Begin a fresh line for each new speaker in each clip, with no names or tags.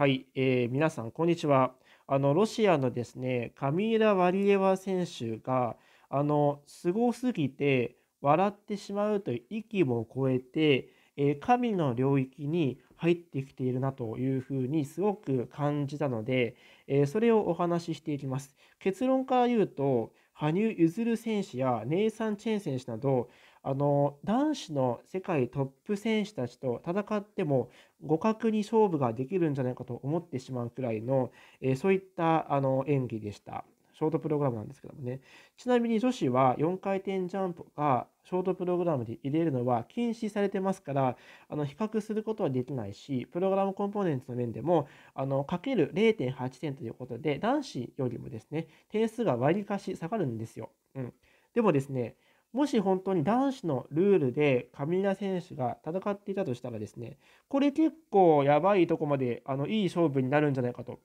はい、えー、皆さん、こんにちは。あのロシアのですね、カミーラ・ワリエワ選手が、あのすごすぎて笑ってしまうという域も超えて、えー、神の領域に入ってきているなというふうにすごく感じたので、えー、それをお話ししていきます。結論から言うと、羽生結弦選手やネイサン・チェン選手など、あの男子の世界トップ選手たちと戦っても互角に勝負ができるんじゃないかと思ってしまうくらいの、えー、そういったあの演技でした。ショートプログラムなんですけどもね。ちなみに女子は4回転ジャンプがショートプログラムで入れるのは禁止されてますから、あの比較することはできないし、プログラムコンポーネンツの面でも、あのかける0.8点ということで、男子よりもですね、点数が割りかし下がるんですよ。うん、でもですね、もし本当に男子のルールでカミ選手が戦っていたとしたらですね、これ結構やばいとこまであのいい勝負になるんじゃないかと。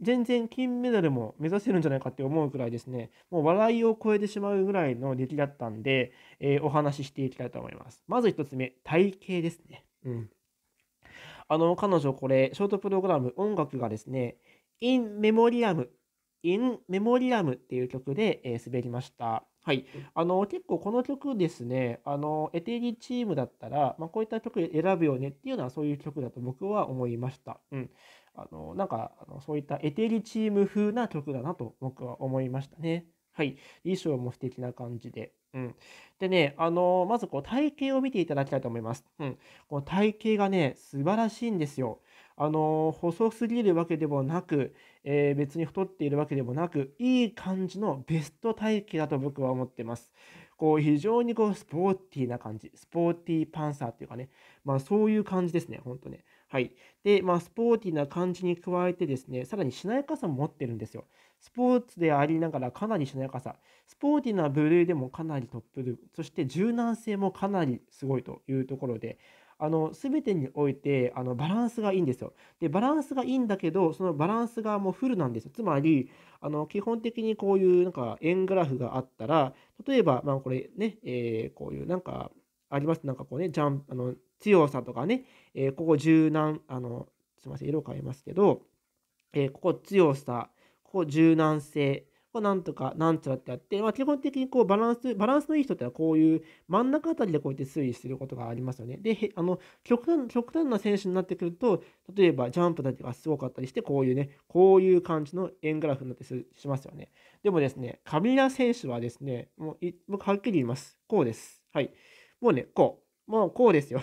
全然金メダルも目指せるんじゃないかって思うくらいですね、もう笑いを超えてしまうぐらいの出来だったんで、えー、お話ししていきたいと思います。まず1つ目、体型ですね。うん。あの、彼女これ、ショートプログラム、音楽がですね、インメモリアム、インメモリアムっていう曲で、えー、滑りました。はい、あの結構この曲ですね、あのエテリチームだったら、まあ、こういった曲選ぶよねっていうのはそういう曲だと僕は思いました。うん、あのなんかあのそういったエテリチーム風な曲だなと僕は思いましたね。はい、衣装も素敵な感じで。うん、でね、あのまずこう体型を見ていただきたいと思います。うん、この体型がね、素晴らしいんですよ。あの細すぎるわけでもなく、えー、別に太っているわけでもなくいい感じのベスト体型だと僕は思ってます。こう非常にこうスポーティーな感じスポーティーパンサーっていうかね、まあ、そういう感じですねほんとね。はい。で、まあ、スポーティーな感じに加えてですね、さらにしなやかさも持ってるんですよ。スポーツでありながらかなりしなやかさ、スポーティーな部類でもかなりトップルプ、そして柔軟性もかなりすごいというところで、あの全てにおいてあのバランスがいいんですよ。でバランスがいいんだけどそのバランスがもうフルなんですよ。つまりあの基本的にこういうなんか円グラフがあったら例えばまあこれね、えー、こういうなんかありますなんかこうねジャンあの強さとかね、えー、ここ柔軟あのすみません色変えますけど、えー、ここ強さここ柔軟性まあ、なんとか、なんちゃらってやって、まあ、基本的にこうバランス、バランスのいい人ってのはこういう真ん中あたりでこうやって推移することがありますよね。で、あの極端極端な選手になってくると、例えばジャンプだけがすごかったりして、こういうね、こういう感じの円グラフになってしますよね。でもですね、カビラ選手はですね、もう僕はっきり言います。こうです。はい。もうね、こう。もうこうですよ。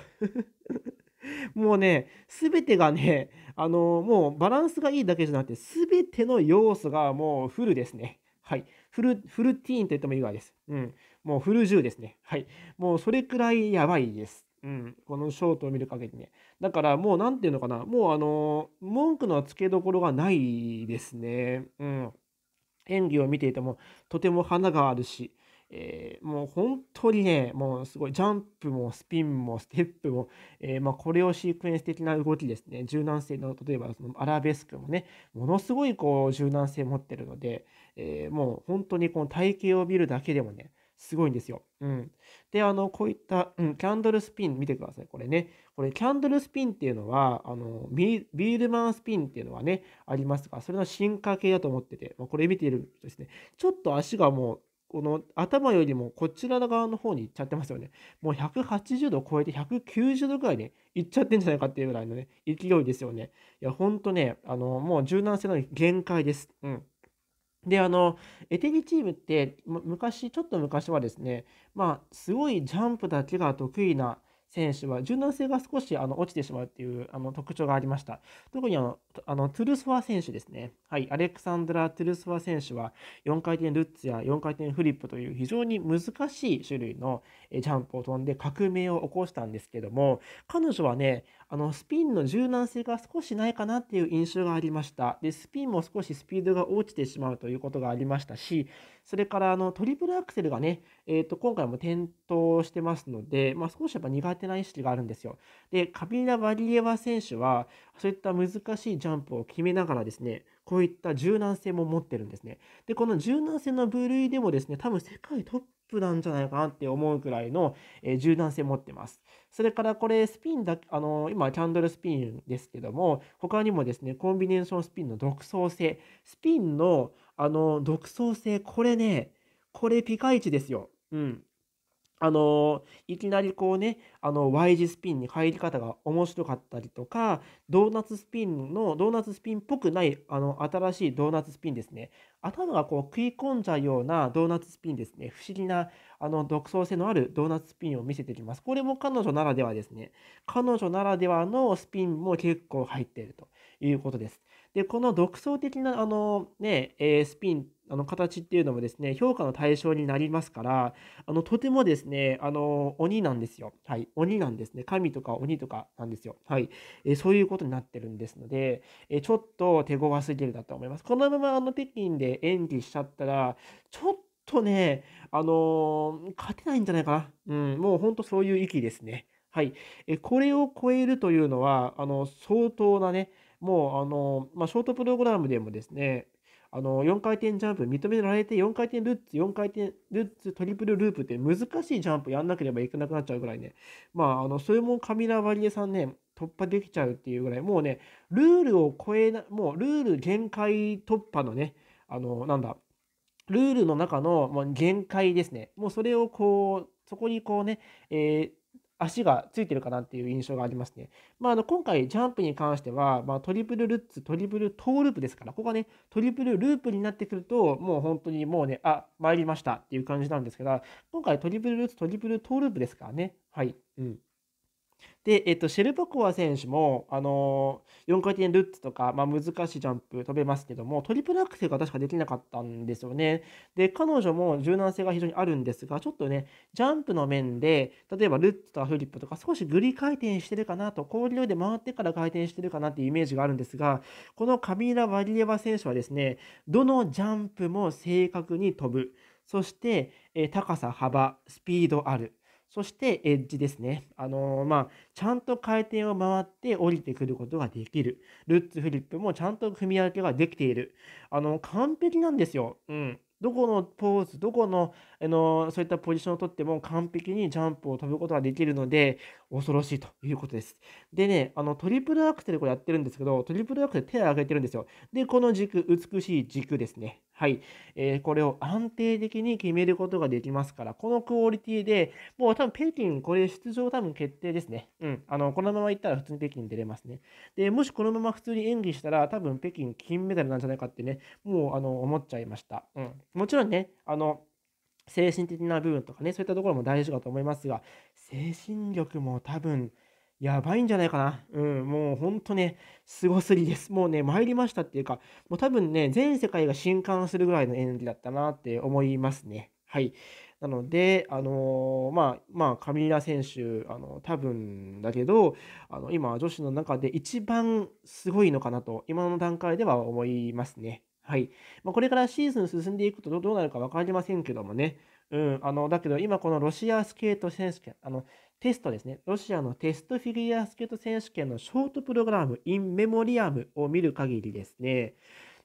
もうね、すべてがね、あのもうバランスがいいだけじゃなくて、すべての要素がもうフルですね。はい。フル、フルティーンと言ってもいいぐらいです。うん。もうフル10ですね。はい。もうそれくらいやばいです。うん。このショートを見る限りね。だからもう何て言うのかな。もうあの文句のつけどころがないですね。うん。演技を見ていてもとても花があるし、えー、もう本当にね、もうすごい、ジャンプもスピンもステップも、えー、まあ、これをシークエンス的な動きですね、柔軟性の、例えばそのアラベスクもね、ものすごいこう柔軟性持ってるので、えー、もう本当にこの体型を見るだけでもね、すごいんですよ。うん、で、あの、こういった、うん、キャンドルスピン見てください、これね。これ、キャンドルスピンっていうのは、あのビールマンスピンっていうのはね、ありますが、それの進化系だと思ってて、まあ、これ見てるとですね、ちょっと足がもう、この頭よりもこちら側の方に行っちゃってますよね。もう180度超えて190度ぐらいね、行っちゃってんじゃないかっていうぐらいのね、勢いですよね。いや、ほんとね、あの、もう柔軟性の限界です。うん。で、あの、エテリチームって、昔、ちょっと昔はですね、まあ、すごいジャンプだけが得意な、選手は柔軟性が少しあの落ちてしまうっていうあの特徴がありました。特にあのあのトゥルソワ選手ですね、はい、アレクサンドラ・トゥルソワ選手は4回転ルッツや4回転フリップという非常に難しい種類のジャンプを飛んで革命を起こしたんですけども、彼女はね、あのスピンの柔軟性が少しないかなっていう印象がありましたでスピンも少しスピードが落ちてしまうということがありましたしそれからあのトリプルアクセルがね、えーと、今回も転倒してますので、まあ、少しやっぱ苦手な意識があるんですよでカビラ・バリエワ選手はそういった難しいジャンプを決めながらですねこういった柔軟性も持ってるんですねでこの柔軟性の部類でもですね多分世界トッププなんじゃないかなって思うくらいの、え柔軟性持ってます。それからこれスピンだあの今キャンドルスピンですけども他にもですねコンビネーションスピンの独創性スピンのあの独創性これねこれピカイチですよ。うん、あのいきなりこうねあの Y 字スピンに入り方が面白かったりとかドーナツスピンのドーナツスピンっぽくないあの新しいドーナツスピンですね頭がこう食い込んじゃうようなドーナツスピンですね不思議なあの独創性のあるドーナツスピンを見せてきますこれも彼女ならではですね彼女ならではのスピンも結構入っているということですでこの独創的なあのね、えー、スピンあの形っていうのもですね、評価の対象になりますから、あのとてもですね、あの鬼なんですよ。はい、鬼なんですね。神とか鬼とかなんですよ。はい、えそういうことになってるんですので、えちょっと手強すぎるだと思います。このままあの北京で演技しちゃったら、ちょっとね、あのー、勝てないんじゃないかな。うん、もう本当そういう域ですね。はい、えこれを超えるというのは、あの相当なね、もうあの、まあ、ショートプログラムでもですね、あの4回転ジャンプ認められて4回転ルッツ4回転ルッツトリプルループって難しいジャンプやんなければいけなくなっちゃうぐらいねまああのそれもカミラ・ワリエさんね突破できちゃうっていうぐらいもうねルールを超えなもうルール限界突破のねあのなんだルールの中の、ま限界ですねもうそれをこうそこにこうね、えー足がついてるかなっていう印象がありますね。まあ、あの今回、ジャンプに関しては、まあ、トリプルルッツ、トリプルトーループですから、ここがね、トリプルループになってくると、もう本当にもうね、あ、参りましたっていう感じなんですけど、今回トリプルルッツ、トリプルトーループですからね。はい。うん。で、えっと、シェルポコワ選手も、あのー、4回転ルッツとか、まあ、難しいジャンプ飛べますけども、トリプルアクセルが確かできなかったんですよね。で、彼女も柔軟性が非常にあるんですが、ちょっとね、ジャンプの面で、例えばルッツとかフリップとか、少しグリ回転してるかなと、氷上で回ってから回転してるかなっていうイメージがあるんですが、このカミラ・ワリエワ選手はですね、どのジャンプも正確に飛ぶ。そして、え高さ、幅、スピードある。そしてエッジですね。あのー、まあ、ちゃんと回転を回って降りてくることができる。ルッツフリップもちゃんと組み分けができている。あの完璧なんですよ。うん。どこのポーズ、どこの、あのー、そういったポジションをとっても完璧にジャンプを飛ぶことができるので、恐ろしいということです。でね、あの、トリプルアクセルこれやってるんですけど、トリプルアクセル手を上げてるんですよ。で、この軸、美しい軸ですね。はい。えー、これを安定的に決めることができますから、このクオリティで、もう多分北京、これ出場多分決定ですね。うん。あの、このままいったら普通に北京出れますね。で、もしこのまま普通に演技したら、多分北京金メダルなんじゃないかってね、もう、あの、思っちゃいました。うん。もちろんね、あの、精神的な部分とかね、そういったところも大事かと思いますが、精神力も多分、やばいんじゃないかな。うん、もう本当ね、すごすぎです。もうね、参りましたっていうか、もう多分ね、全世界が震撼するぐらいの演技だったなって思いますね。はい。なので、あのー、まあ、まあ、カミラ選手、あの多分だけど、あの今、女子の中で一番すごいのかなと、今の段階では思いますね。はい。まあ、これからシーズン進んでいくとどうなるか分かりませんけどもね。うん、あのだけど今このロシアスケート選手権、あのテストですね。ロシアのテストフィギュアスケート選手権のショートプログラム、インメモリアムを見る限りですね、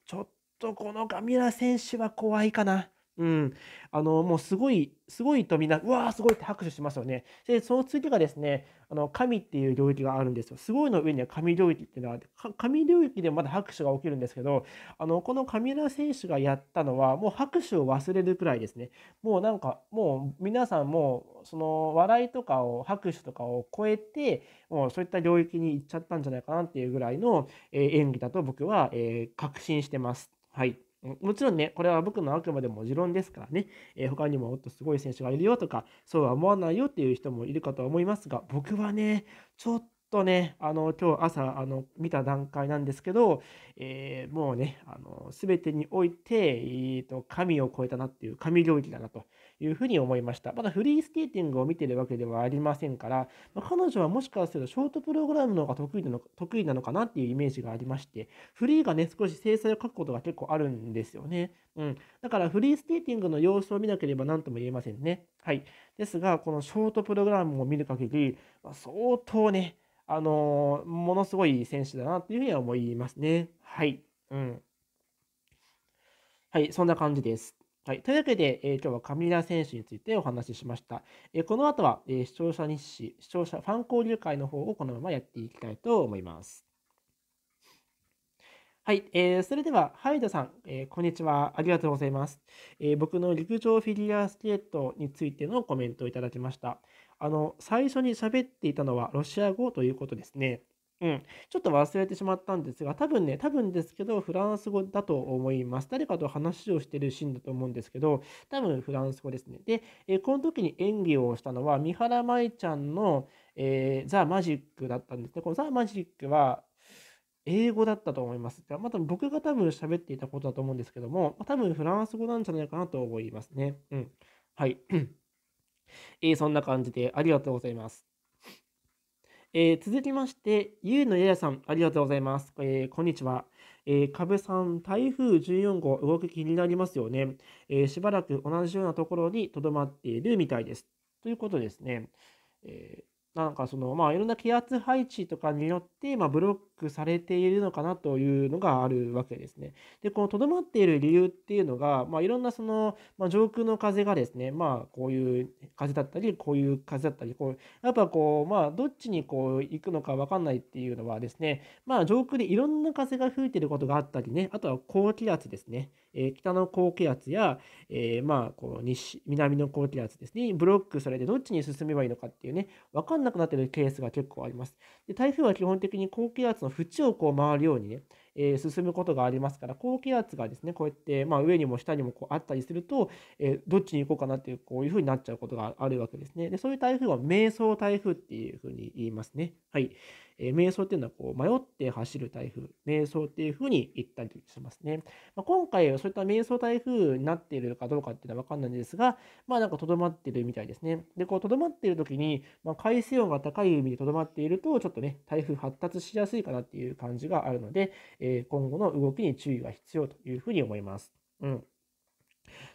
ちょっとこのガミラ選手は怖いかな。うん、あのもうすごい、すごいとみんな、うわー、すごいって拍手しますよね。で、その次がですね、あの神っていう領域があるんですよ。すごいの上には神領域っていうのは、神領域でもまだ拍手が起きるんですけど、あのこの神田選手がやったのは、もう拍手を忘れるくらいですね。もうなんか、もう皆さんもう、その笑いとかを、拍手とかを超えて、もうそういった領域に行っちゃったんじゃないかなっていうぐらいの、え演技だと僕は、え確信してます。はい。もちろんね、これは僕のあくまでも持論ですからね、えー、他にももっとすごい選手がいるよとか、そうは思わないよっていう人もいるかと思いますが、僕はね、ちょっとね、あの、今日朝、あの、見た段階なんですけど、えー、もうね、あの、すべてにおいて、えーと、神を超えたなっていう、神領域だなと。いうふうに思いました。まだフリースケーティングを見てるわけではありませんから、まあ、彼女はもしかするとショートプログラムの方が得意なの得意なのかなっていうイメージがありまして、フリーがね、少し制裁を書くことが結構あるんですよね。うん。だからフリースケーティングの様子を見なければ何とも言えませんね。はい。ですが、このショートプログラムを見る限り、まあ、相当ね、あのー、ものすごい選手だなっていうふうには思いますね。はい。うん。はい、そんな感じです。はい、というわけで、えー、今日は上田選手についてお話ししました。えー、この後は、えー、視聴者日誌、視聴者ファン交流会の方をこのままやっていきたいと思います。はい、えー、それでは、ハイドさん、えー、こんにちは。ありがとうございます、えー、僕の陸上フィギュアスケートについてのコメントをいただきました。あの、最初に喋っていたのはロシア語ということですね。うん、ちょっと忘れてしまったんですが、多分ね、多分ですけど、フランス語だと思います。誰かと話をしてるシーンだと思うんですけど、多分フランス語ですね。で、えこの時に演技をしたのは、三原舞ちゃんの、えー、ザ・マジックだったんですね。このザ・マジックは、英語だったと思います。また僕が多分喋っていたことだと思うんですけども、多分フランス語なんじゃないかなと思いますね。うん。はい。えー、そんな感じでありがとうございます。えー、続きまして、ゆうのややさん、ありがとうございます。えー、こんにちは。えー、株さん、台風14号、動き気になりますよね。えー、しばらく同じようなところにとどまっているみたいです。ということですね。えなんかその、まあ、いろんな気圧配置とかによって、まあ、ブロッくされているのかなというのがあるわけですね。でこのとどまっている理由っていうのが、まあ、いろんなその、まあ、上空の風がですね、まあ、こういう風だったりこういう風だったりこうやっぱこう、まあ、どっちにこう行くのか分かんないっていうのはですね、まあ、上空でいろんな風が吹いてることがあったりねあとは高気圧ですね、えー、北の高気圧や、えー、まあこう西南の高気圧ですねブロックされてどっちに進めばいいのかっていうね分かんなくなってるケースが結構あります。で台風は基本的に高気圧の縁をこう回るようにね、えー、進むことがありますから高気圧がですねこうやって、まあ、上にも下にもこうあったりすると、えー、どっちに行こうかなっていうこういうふうになっちゃうことがあるわけですねでそういう台風は迷走台風っていうふうに言いますねはい、えー、瞑想っていうのはこう迷って走る台風、瞑想っていうふうに言ったりしますね。まあ、今回はそういった瞑想台風になっているかどうかっていうのは分かんないんですが、まあなんかとどまってるみたいですね。で、こうとどまっている時に、まあ、海水温が高い海でとどまっていると、ちょっとね、台風発達しやすいかなっていう感じがあるので、えー、今後の動きに注意が必要というふうに思います。うん。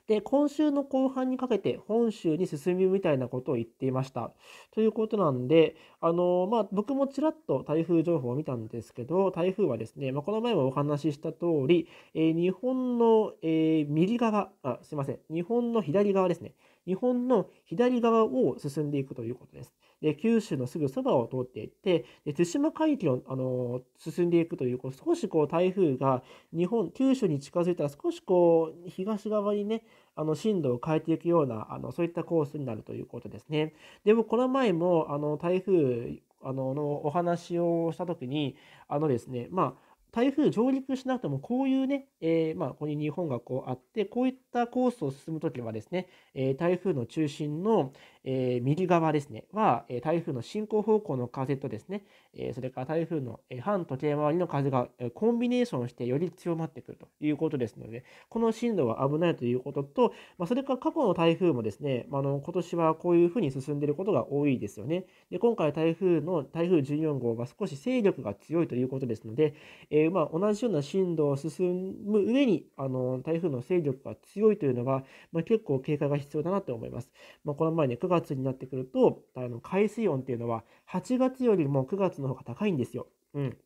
で、今週の後半にかけて本州に進むみたいなことを言っていました。ということなんで、あのまあ、僕もちらっと台風情報を見たんですけど、台風はですね、まあ、この前もお話しした通り、えー、日本の、えー、右側、あ、すいません、日本の左側ですね。日本の左側を進んでいくということです。で九州のすぐそばを通っていってで対馬海峡をあの進んでいくというこう少しこう台風が日本九州に近づいたら少しこう東側にねあの進路を変えていくようなあのそういったコースになるということですね。でもこの前もあの台風あののお話をした時にあのですねまあ台風上陸しなくても、こういうね、えー、まあ、ここに日本がこうあって、こういったコースを進むときはですね、えー、台風の中心の、えー、右側ですね、は、え台風の進行方向の風とですね、えそれから台風の、え反時計回りの風が、えコンビネーションしてより強まってくるということですので、この進路は危ないということと、まあ、それから過去の台風もですね、まあ、の今年はこういうふうに進んでいることが多いですよね。で今回台風の台風14号は少し勢力が強いということですので、ええー、ま同じような進路を進む上に、あの台風の勢力が強いというのが、ま結構警戒が必要だなと思います。まあ、この前ね、9月になってくると、あの海水温っていうのは、8月よりも9月の方が高いんですよ。うん。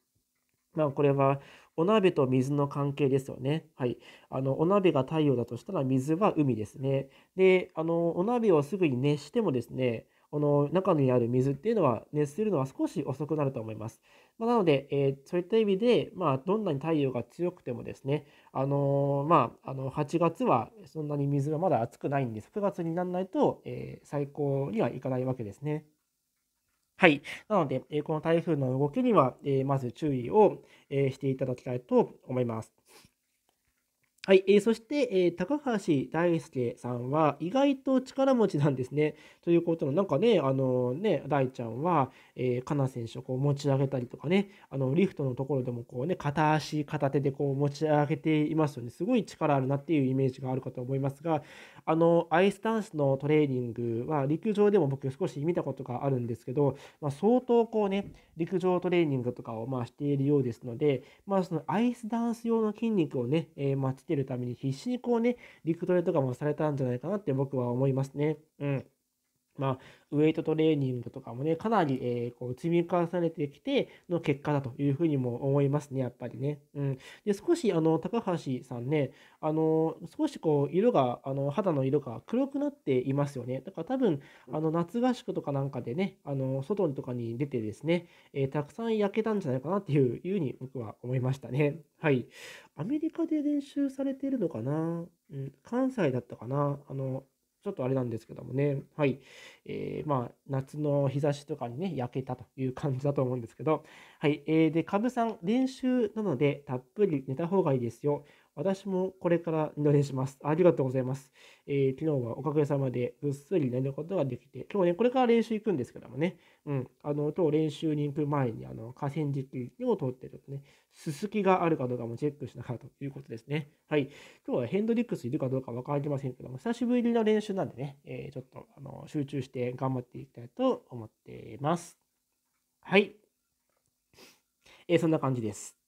まあ、これはお鍋と水の関係ですよね。はい。あの、お鍋が太陽だとしたら水は海ですね。で、あの、お鍋をすぐに熱してもですね、この中にある水っていうのは熱するのは少し遅くなると思います。まあ、なので、えー、そういった意味で、まあ、どんなに太陽が強くてもですね、あのー、まあ、あの8月はそんなに水がまだ熱くないんです。9月にならないと、えー、最高にはいかないわけですね。はい。なので、えこの台風の動きには、えまず注意を、えしていただきたいと思います。はい、えー、そして、えー、高橋大輔さんは意外と力持ちなんですね。ということの、なんかね、あのね、大ちゃんは、えー、かな選手をこう持ち上げたりとかね、あのリフトのところでもこうね、片足、片手でこう持ち上げていますよね。すごい力あるなっていうイメージがあるかと思いますが、あの、アイスダンスのトレーニングは陸上でも僕少し見たことがあるんですけど、まあ、相当こうね、陸上トレーニングとかをまあしているようですので、まあそのアイスダンス用の筋肉をね、えー、まあ、きるために必死にこうね、陸トレとかもされたんじゃないかなって僕は思いますね。うん。まあ、ウエイトトレーニングとかもね、かなり、えー、こう積み重ねてきての結果だというふうにも思いますね、やっぱりね。うん、で少しあの高橋さんね、あの少しこう色があの、肌の色が黒くなっていますよね。だから多分、あの夏合宿とかなんかでね、あの外とかに出てですね、えー、たくさん焼けたんじゃないかなっていうふうに僕は思いましたね。はい。アメリカで練習されてるのかな、うん、関西だったかなあのちょっとあれなんですけどもね、はい。えー、まあ、夏の日差しとかにね、焼けたという感じだと思うんですけど、はい。えー、で、株さん、練習なので、たっぷり寝た方がいいですよ。私もこれから二度寝します。ありがとうございます。えー、昨日はおかげさまでぐっすり寝ることができて、今日ね、これから練習行くんですけどもね、うん、あの、今日練習に行く前に、あの、河川敷を通ってるとね、すすきがあるかどうかもチェックしながらということですね。はい。今日はヘンドリックスいるかどうかわかりませんけども、久しぶりの練習なんでね、えー、ちょっと、あの、集中して頑張っていきたいと思っています。はい。えー、そんな感じです。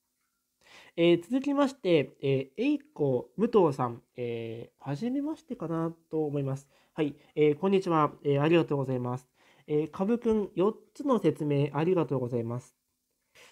えー、続きまして、えー、いこ武藤さん、えー、はじめましてかなと思います。はい、えー、こんにちは、えありがとうございます。えー、かぶくん、4つの説明ありがとうございます。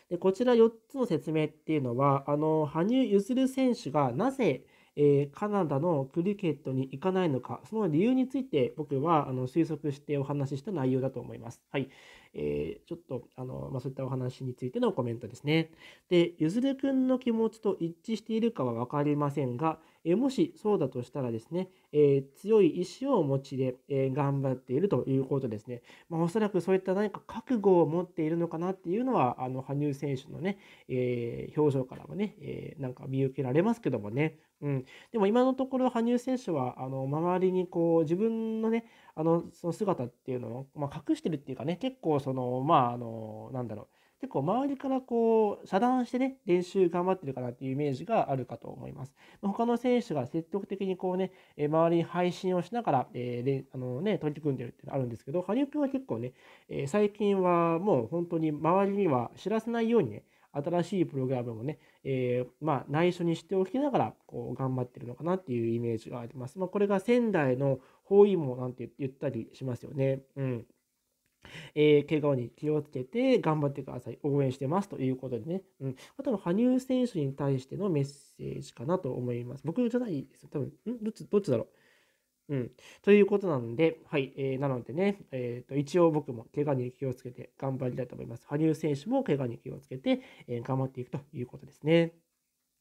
でこちら4つの説明っていうのは、あの羽生結弦選手がなぜ、えー、カナダのクリケットに行かないのか、その理由について僕はあの推測してお話しした内容だと思います。はいえー、ちょっとあの、まあ、そういったお話についてのコメントですね。で、ゆずるくんの気持ちと一致しているかは分かりませんが、えー、もしそうだとしたらですね、えー、強い意志をお持ちで、え頑張っているということですね。まあ、おそらくそういった何か覚悟を持っているのかなっていうのは、あの羽生選手のね、え表情からもね、えなんか見受けられますけどもね。うん、でも今のところ羽生選手はあの周りにこう自分のねあのその姿っていうのを、まあ、隠してるっていうかね結構そのまああのなんだろう結構周りからこう遮断してね練習頑張ってるかなっていうイメージがあるかと思います。他の選手が積極的にこうね周りに配信をしながら、えー、あのね取り組んでるっていうのがあるんですけど羽生君は結構ね、え最近はもう本当に周りには知らせないようにね新しいプログラムもね、えー、まあ、内緒にしておきながらこう頑張ってるのかなっていうイメージがあります。まあ、これが仙台の包囲網なんて言ったりしますよね。うんえー、怪我に気をつけて頑張ってください。応援してますということでね。うん、あとは羽生選手に対してのメッセージかなと思います。僕じゃないですよ。多分、んどっちどっちだろう。うん、ということなんで、はい、えー、なのでね、えーと、一応僕も怪我に気をつけて頑張りたいと思います。羽生選手も怪我に気をつけて、えー、頑張っていくということですね。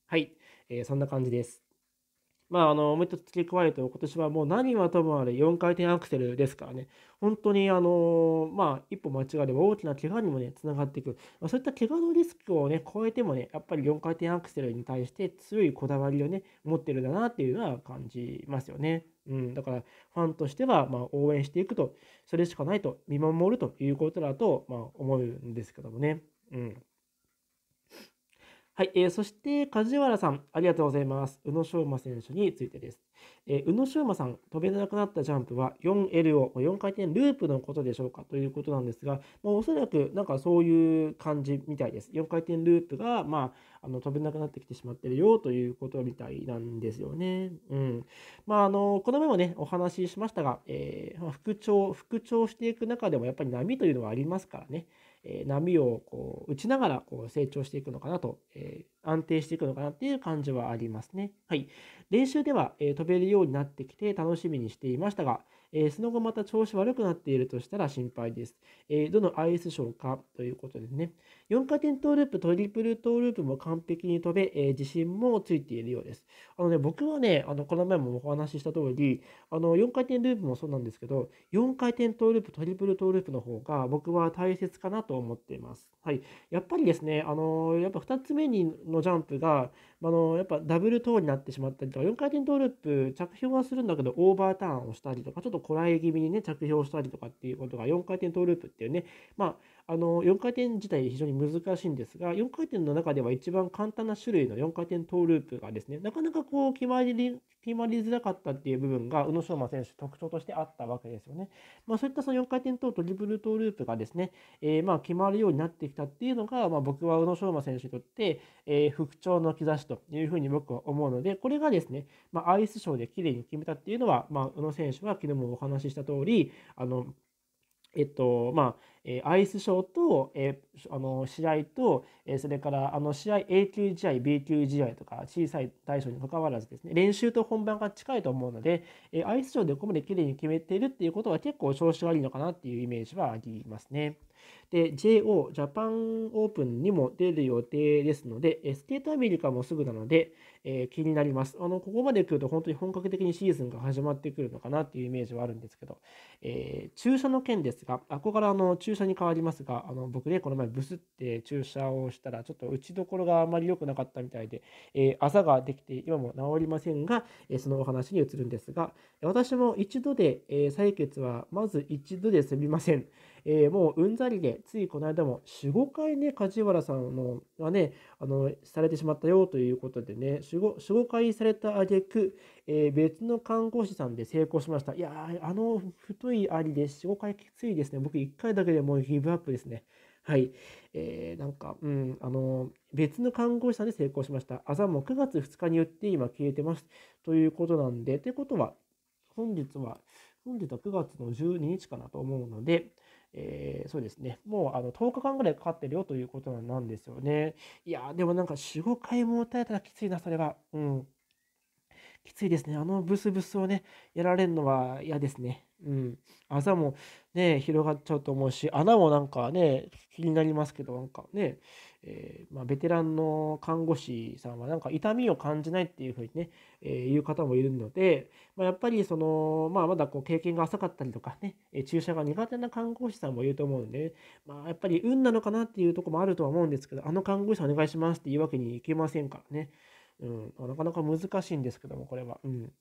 はい、えー、そんな感じです。まあ、あのもう一つ付け加えると、今年はもう何はともあれ4回転アクセルですからね、本当にあの、まあ、一歩間違えれば大きな怪我にもね、つながっていく、まあ、そういった怪我のリスクをね、超えてもね、やっぱり4回転アクセルに対して強いこだわりをね、持ってるんだなっていうのは感じますよね。うん、だからファンとしてはま応援していくと、それしかないと、見守るということだとま思うんですけどもね。うんはい、えー、そして梶原さん、ありがとうございます。宇野昌磨選手についてです。えー、宇野昌磨さん、飛べなくなったジャンプは 4LO、4回転ループのことでしょうかということなんですが、まあ、おそらくなんかそういう感じみたいです。4回転ループが、まあ、あの飛べなくなってきてしまってるよということみたいなんですよね。うん。まあ、あの、この前もね、お話ししましたが、えー、ま復調、復調していく中でもやっぱり波というのはありますからね。え波をこう打ちながらこう成長していくのかなと、え安定していくのかなっていう感じはありますね。はい、練習では、え飛べるようになってきて楽しみにしていましたが、えー、その後また調子悪くなっているとしたら心配です。えー、どのアイスショーかということですね。4回転トーループ、トリプルトーループも完璧に飛べ、えー、自信もついているようです。あのね、僕はね、あのこの前もお話しした通り、あの4回転ループもそうなんですけど、4回転トーループ、トリプルトーループの方が僕は大切かなと思っています。はい。やっぱりですね、あのやっぱ2つ目にのジャンプが、あのやっぱダブルトーになってしまったりとか4回転トーループ着氷はするんだけどオーバーターンをしたりとかちょっとこらえ気味にね着氷したりとかっていうことが4回転トーループっていうねまああの4回転自体非常に難しいんですが4回転の中では一番簡単な種類の4回転トーループがですねなかなかこう決まり決まりづらかったっていう部分が宇野昌磨選手特徴としてあったわけですよね。まあ、そういったその4回転等トリプルトーループがですね、えー、まあ決まるようになってきたっていうのが、まあ、僕は宇野昌磨選手にとって、えー、復調の兆しというふうに僕は思うので、これがですね、まあ、アイスショーで綺麗に決めたっていうのは、まあ、宇野選手は昨日もお話しした通り、あのえっとまあえアイスショーと、えあの試合と、えそれからあの試合 A 級試合 B 級試合とか小さい対象にかかわらずですね練習と本番が近いと思うので、えアイスショーでここまで綺麗に決めているっていうことは結構調子がいいのかなっていうイメージはありますね。で、JO、ジャパンオープンにも出る予定ですので、スケートアメリカもすぐなので、えー、気になります。あの、ここまで来ると本当に本格的にシーズンが始まってくるのかなっていうイメージはあるんですけど、えー、注射の件ですが、憧れの注注射に変わりますが、あの僕ね、この前ブスって注射をしたら、ちょっと打ちどころがあまり良くなかったみたいで、えー、あざができて今も治りませんが、えー、そのお話に移るんですが、私も一度で、え採血はまず一度で済みません。えー、もううんざりで、ついこの間も4、5回ね、梶原さんのはね、あの、されてしまったよということでね、4、5, 4, 5回された挙句、えー、別の看護師さんで成功しました。いやー、あの太いありで4、5回きついですね。僕1回だけでもうギブアップですね。はい。えー、なんか、うん、あの、別の看護師さんで成功しました。あざも9月2日によって今消えてます。ということなんで、ということは、本日は、本日は9月の12日かなと思うので、えー、そうですね、もうあの10日間ぐらいかかってるよということなんですよね。いやでもなんか4、5回も打たれたらきついな、それは。うん。きついですね。あのブスブスをね、やられるのは嫌ですね。うん。あざもね、広がっちゃうと思うし、穴もなんかね、気になりますけど、なんかね、えー、まあ、ベテランの看護師さんはなんか痛みを感じないっていうふうにね、えー、いう方もいるので、まあ、やっぱりその、まあ、まだこう経験が浅かったりとかね、え注射が苦手な看護師さんもいると思うんで、まあ、やっぱり運なのかなっていうとこもあるとは思うんですけど、あの看護師さんお願いしますっていうわけにいけませんからね。うん、なかなか難しいんですけども、これは。うん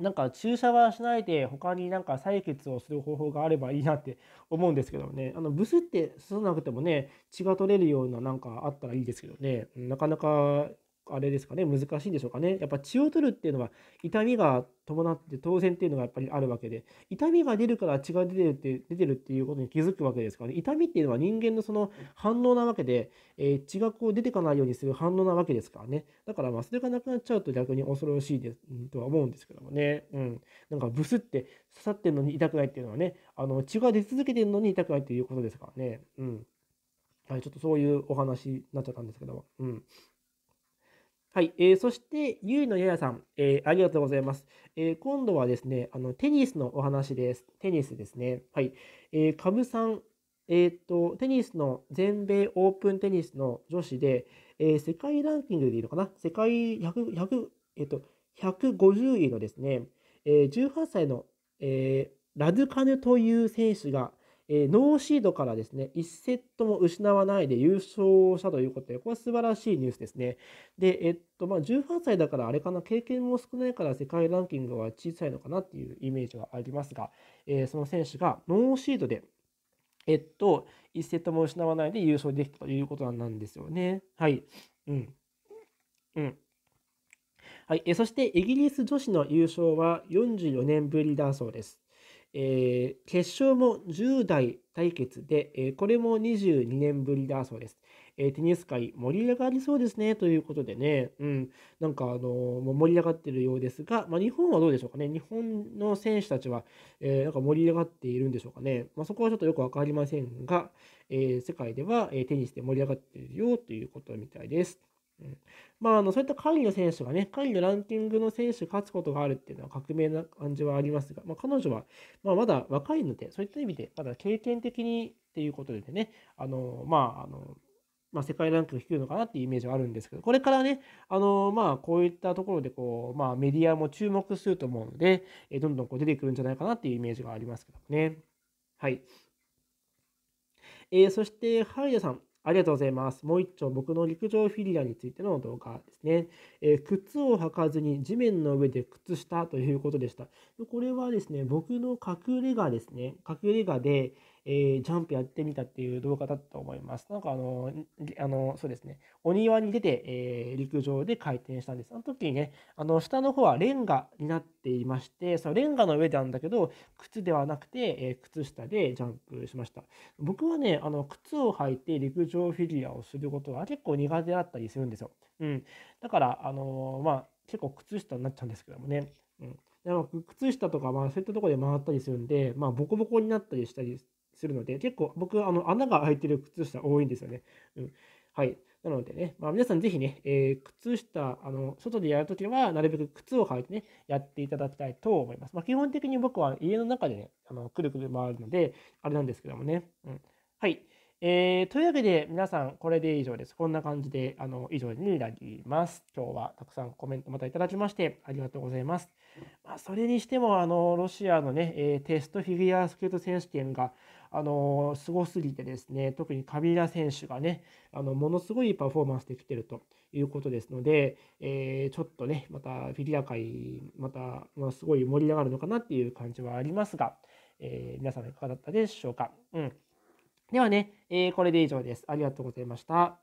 なんか注射はしないで他になんか採血をする方法があればいいなって思うんですけどね。あのブスってすなくてもね、血が取れるようななんかあったらいいですけどね。なかなかあれですかね、難しいんでしょうかね。やっぱ血を取るっていうのは痛みが伴って当然っていうのがやっぱりあるわけで、痛みが出るから血が出てるって出てるっていうことに気づくわけですからね、痛みっていうのは人間のその反応なわけで、えー、血がこう出てかないようにする反応なわけですからね。だからまあそれがなくなっちゃうと逆に恐ろしいです、とは思うんですけどもね。うん。なんかブスって刺さってるのに痛くないっていうのはね、あの血が出続けてるのに痛くないっていうことですからね。うん。はい、ちょっとそういうお話になっちゃったんですけども。うん。はい、えー、そして、ゆいのややさん、えー、ありがとうございます。えー、今度はですねあの、テニスのお話です。テニスですね。はい。えー、かぶさん、えっ、と、テニスの全米オープンテニスの女子で、えー、世界ランキングでいいのかな世界100、100、えっ、と、150位のですね、えー、18歳の、えー、ラドカヌという選手が、えー、ノーシードからですね、1セットも失わないで優勝したということで、これは素晴らしいニュースですね。で、えっと、まあ、18歳だからあれかな、経験も少ないから世界ランキングは小さいのかなっていうイメージはありますが、えー、その選手がノーシードで、えっと、1セットも失わないで優勝できたということなんですよね。はい。うん。うん。はい、えそしてイギリス女子の優勝は44年ぶりだそうです。えー、決勝も10代対決で、えー、これも22年ぶりだそうです。えー、テニス界盛り上がりそうですねということでね、うん、なんか、あのー、盛り上がってるようですが、まあ、日本はどうでしょうかね、日本の選手たちは、えー、なんか盛り上がっているんでしょうかね、まあ、そこはちょっとよく分かりませんが、えー、世界では、えテニスで盛り上がっているよということみたいです。まあ、あの、そういった下位の選手がね、下位のランキングの選手勝つことがあるっていうのは革命な感じはありますが、まあ、彼女は、まあ、まだ若いので、そういった意味で、まだ経験的にっていうことでね、あの、まあ、あの、まあ、世界ランクが低いのかなっていうイメージはあるんですけど、これからね、あのまあ、こういったところでこう、まあ、メディアも注目すると思うので、えどんどんこう出てくるんじゃないかなっていうイメージがありますけどね。はい。えー、そして、ハイデさん。ありがとうございます。もう一丁、僕の陸上フィギュアについての動画ですね。えー、靴を履かずに地面の上で靴下ということでした。これはですね、僕の隠れ家ですね、隠れ家で、えー、ジャンプやってみたっていう動画だと思います。なんかあの、あのそうですね、お庭に出て、えー、陸上で回転したんです。あの時にね、あの下の方はレンガになっていまして、そのレンガの上でなんだけど、靴ではなくて、えー、靴下でジャンプしました。僕はね、あの靴を履いて陸上フィギュアをすることは結構苦手だったりするんですよ。うん。だから、あのまあ、結構靴下になっちゃうんですけどもね。うん。でも靴下とか、まあ、そういったとこで回ったりするんで、まあ、ボコボコになったりしたりするので、結構僕、あの穴が開いてる靴下多いんですよね。うん、はい。なのでね、まあ、皆さんぜひね、えー、靴下、あの外でやるときは、なるべく靴を履いてね、やっていただきたいと思います。まあ、基本的に僕は家の中でね、あのくるくる回るので、あれなんですけどもね。うん、はい。えー、というわけで、皆さん、これで以上です。こんな感じで、あの、以上になります。今日はたくさんコメントまたいただきまして、ありがとうございます。まあ、それにしても、あの、ロシアのね、えー、テストフィギュアスケート選手権が、あのすごすぎてですね、特にカビラ選手がね、あのものすごいパフォーマンスできてるということですので、えー、ちょっとね、またフィギュア界、また、まあ、すごい盛り上がるのかなっていう感じはありますが、えー、皆んいかがだったでしょうか。うん、ではね、えー、これで以上です。ありがとうございました。